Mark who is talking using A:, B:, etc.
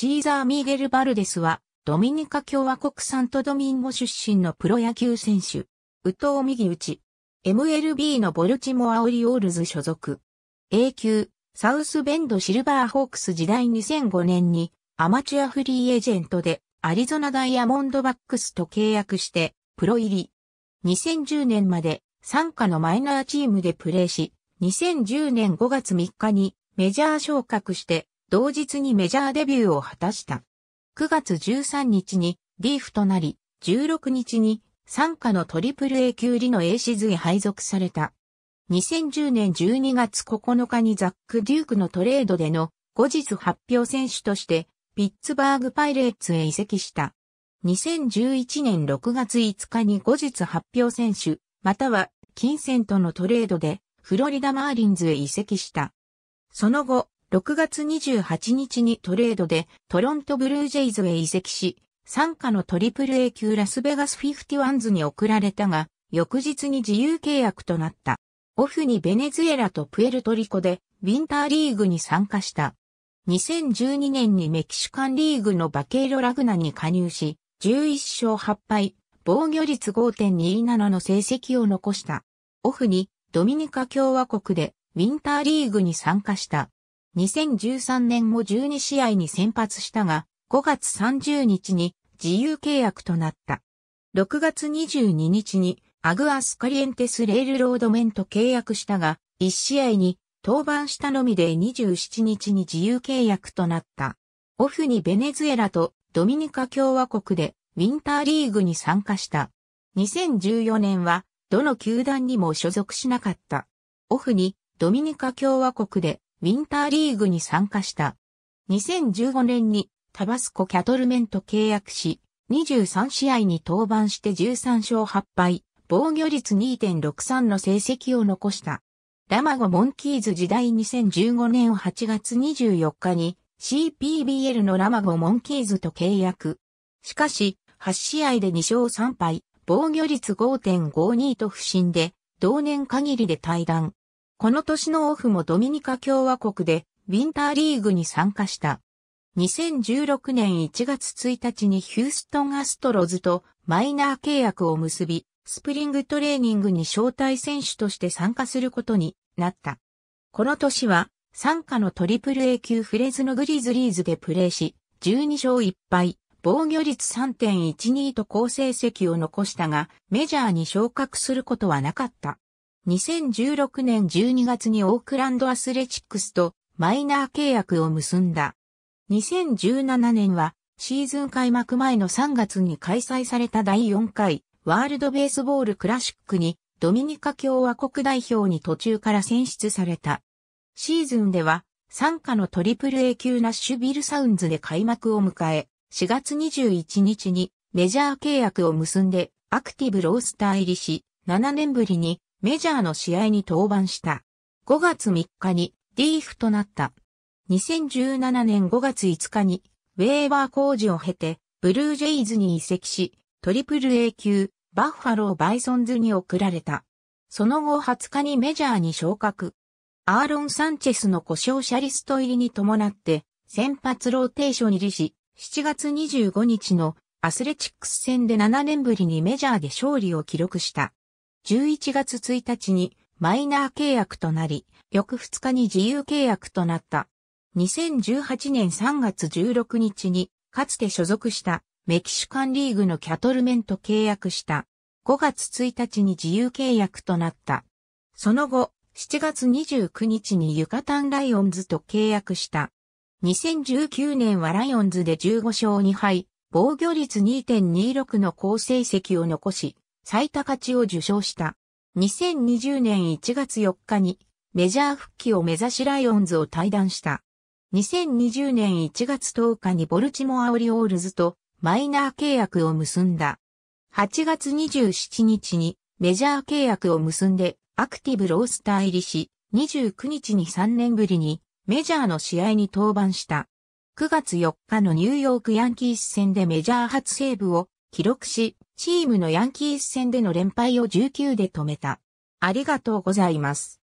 A: シーザー・ミーゲル・バルデスは、ドミニカ共和国サントドミンゴ出身のプロ野球選手。右投右打ち。MLB のボルチモア・オリオールズ所属。A 級、サウスベンド・シルバーホークス時代2005年に、アマチュアフリーエージェントで、アリゾナダイヤモンドバックスと契約して、プロ入り。2010年まで、参加のマイナーチームでプレーし、2010年5月3日にメジャー昇格して同日にメジャーデビューを果たした。9月13日にリーフとなり、16日に参加の AAA 級リの ACZ へ配属された。2010年12月9日にザック・デュークのトレードでの後日発表選手としてピッツバーグパイレーツへ移籍した。2011年6月5日に後日発表選手、または金銭とのトレードでフロリダ・マーリンズへ移籍した。その後、6月28日にトレードでトロントブルージェイズへ移籍し、参加の AAA 級ラスベガスフィフティワンズに送られたが、翌日に自由契約となった。オフにベネズエラとプエルトリコでウィンターリーグに参加した。2012年にメキシカンリーグのバケーロラグナに加入し、11勝8敗、防御率5.27の成績を残した。オフにドミニカ共和国でウィンターリーグに参加した。2013年も12試合に先発したが、5月30日に自由契約となった。6月22日にアグアスカリエンテスレールロードメンと契約したが、1試合に登板したのみで27日に自由契約となった。オフにベネズエラとドミニカ共和国でウィンターリーグに参加した。2014年はどの球団にも所属しなかった。オフにドミニカ共和国でウィンターリーグに参加した。2015年にタバスコキャトルメンと契約し、23試合に登板して13勝8敗、防御率2.63の成績を残した。ラマゴ・モンキーズ時代2015年8月24日に CPBL のラマゴ・モンキーズと契約。しかし、8試合で2勝3敗、防御率5.52と不振で、同年限りで退団。この年のオフもドミニカ共和国でウィンターリーグに参加した。2016年1月1日にヒューストンアストロズとマイナー契約を結び、スプリングトレーニングに招待選手として参加することになった。この年は、参加のトリプル A 級フレズのグリズリーズでプレーし、12勝1敗、防御率3.12と好成績を残したが、メジャーに昇格することはなかった。2016年12月にオークランドアスレチックスとマイナー契約を結んだ。2017年はシーズン開幕前の3月に開催された第4回ワールドベースボールクラシックにドミニカ共和国代表に途中から選出された。シーズンでは参加のトリプル A 級ナッシュビルサウンズで開幕を迎え、4月21日にメジャー契約を結んでアクティブロースター入りし、7年ぶりにメジャーの試合に登板した。5月3日にリーフとなった。2017年5月5日にウェーバー工事を経てブルージェイズに移籍し、トリプル A 級バッファローバイソンズに送られた。その後20日にメジャーに昇格。アーロン・サンチェスの故障者リスト入りに伴って先発ローテーション入りし、7月25日のアスレチックス戦で7年ぶりにメジャーで勝利を記録した。11月1日にマイナー契約となり、翌2日に自由契約となった。2018年3月16日に、かつて所属したメキシカンリーグのキャトルメンと契約した。5月1日に自由契約となった。その後、7月29日にユカタンライオンズと契約した。2019年はライオンズで15勝2敗、防御率2.26の好成績を残し、最多価値を受賞した。2020年1月4日にメジャー復帰を目指しライオンズを退団した。2020年1月10日にボルチモア・オリオールズとマイナー契約を結んだ。8月27日にメジャー契約を結んでアクティブロースター入りし、29日に3年ぶりにメジャーの試合に登板した。9月4日のニューヨークヤンキース戦でメジャー初セーブを記録し、チームのヤンキース戦での連敗を19で止めた。ありがとうございます。